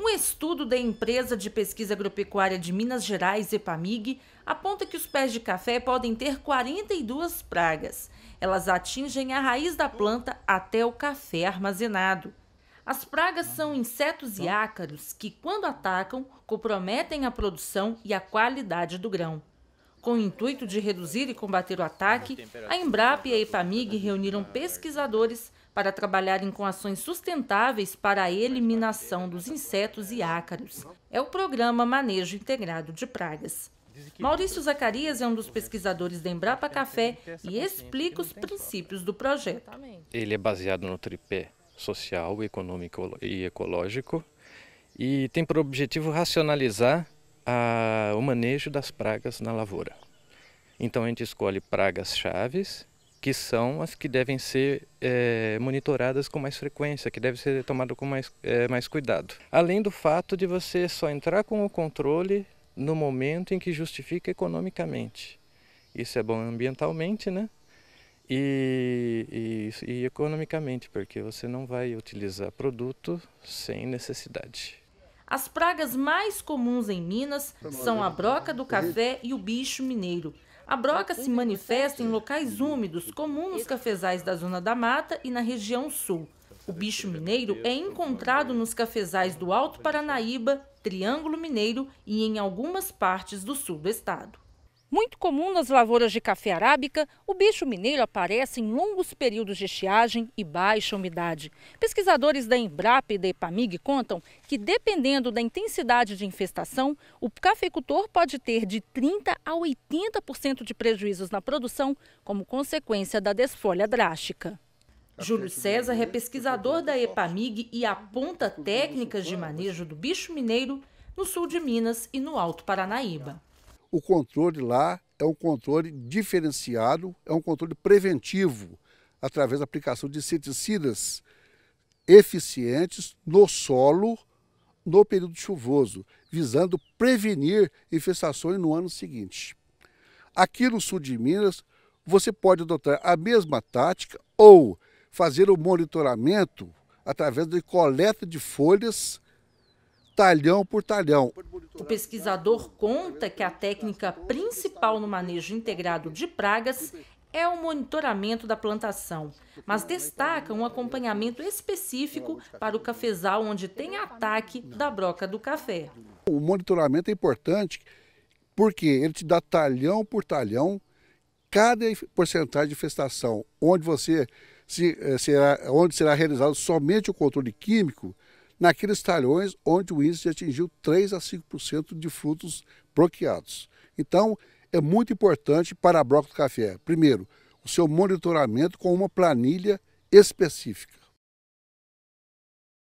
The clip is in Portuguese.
Um estudo da empresa de pesquisa agropecuária de Minas Gerais, EPAMIG, aponta que os pés de café podem ter 42 pragas. Elas atingem a raiz da planta até o café armazenado. As pragas são insetos e ácaros que, quando atacam, comprometem a produção e a qualidade do grão. Com o intuito de reduzir e combater o ataque, a Embrapa e a EPAMIG reuniram pesquisadores para trabalharem com ações sustentáveis para a eliminação dos insetos e ácaros. É o programa Manejo Integrado de Pragas. Maurício Zacarias é um dos pesquisadores da Embrapa Café e explica os princípios do projeto. Ele é baseado no tripé social, econômico e ecológico e tem por objetivo racionalizar a, o manejo das pragas na lavoura. Então a gente escolhe pragas chaves que são as que devem ser é, monitoradas com mais frequência, que devem ser tomado com mais, é, mais cuidado. Além do fato de você só entrar com o controle no momento em que justifica economicamente. Isso é bom ambientalmente, né? E, e, e economicamente, porque você não vai utilizar produto sem necessidade. As pragas mais comuns em Minas são a broca do café e o bicho mineiro. A broca se manifesta em locais úmidos, comum nos cafezais da zona da mata e na região sul. O bicho mineiro é encontrado nos cafezais do Alto Paranaíba, Triângulo Mineiro e em algumas partes do sul do estado. Muito comum nas lavouras de café arábica, o bicho mineiro aparece em longos períodos de estiagem e baixa umidade. Pesquisadores da Embrapa e da Epamig contam que, dependendo da intensidade de infestação, o cafeicultor pode ter de 30% a 80% de prejuízos na produção como consequência da desfolha drástica. Júlio César é pesquisador da Epamig e aponta técnicas de manejo né? do bicho mineiro no sul de Minas e no Alto Paranaíba o controle lá é um controle diferenciado, é um controle preventivo, através da aplicação de inseticidas eficientes no solo no período chuvoso, visando prevenir infestações no ano seguinte. Aqui no sul de Minas, você pode adotar a mesma tática ou fazer o monitoramento através de coleta de folhas, talhão por talhão. O pesquisador conta que a técnica principal no manejo integrado de pragas é o monitoramento da plantação, mas destaca um acompanhamento específico para o cafezal onde tem ataque da broca do café. O monitoramento é importante porque ele te dá talhão por talhão cada porcentagem de infestação, onde você se, eh, será, onde será realizado somente o controle químico, naqueles talhões onde o índice atingiu 3 a 5% de frutos bloqueados. Então, é muito importante para a broca do Café, primeiro, o seu monitoramento com uma planilha específica.